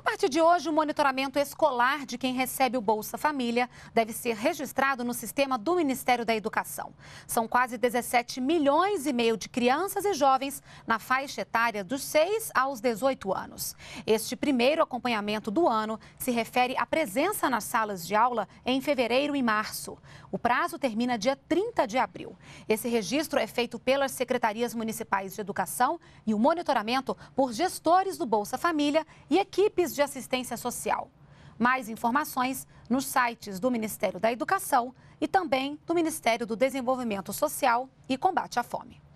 A partir de hoje, o monitoramento escolar de quem recebe o Bolsa Família deve ser registrado no sistema do Ministério da Educação. São quase 17 milhões e meio de crianças e jovens na faixa etária dos 6 aos 18 anos. Este primeiro acompanhamento do ano se refere à presença nas salas de aula em fevereiro e março. O prazo termina dia 30 de abril. Esse registro é feito pelas secretarias municipais de educação e o monitoramento por gestores do Bolsa Família e equipes redes de assistência social. Mais informações nos sites do Ministério da Educação e também do Ministério do Desenvolvimento Social e Combate à Fome.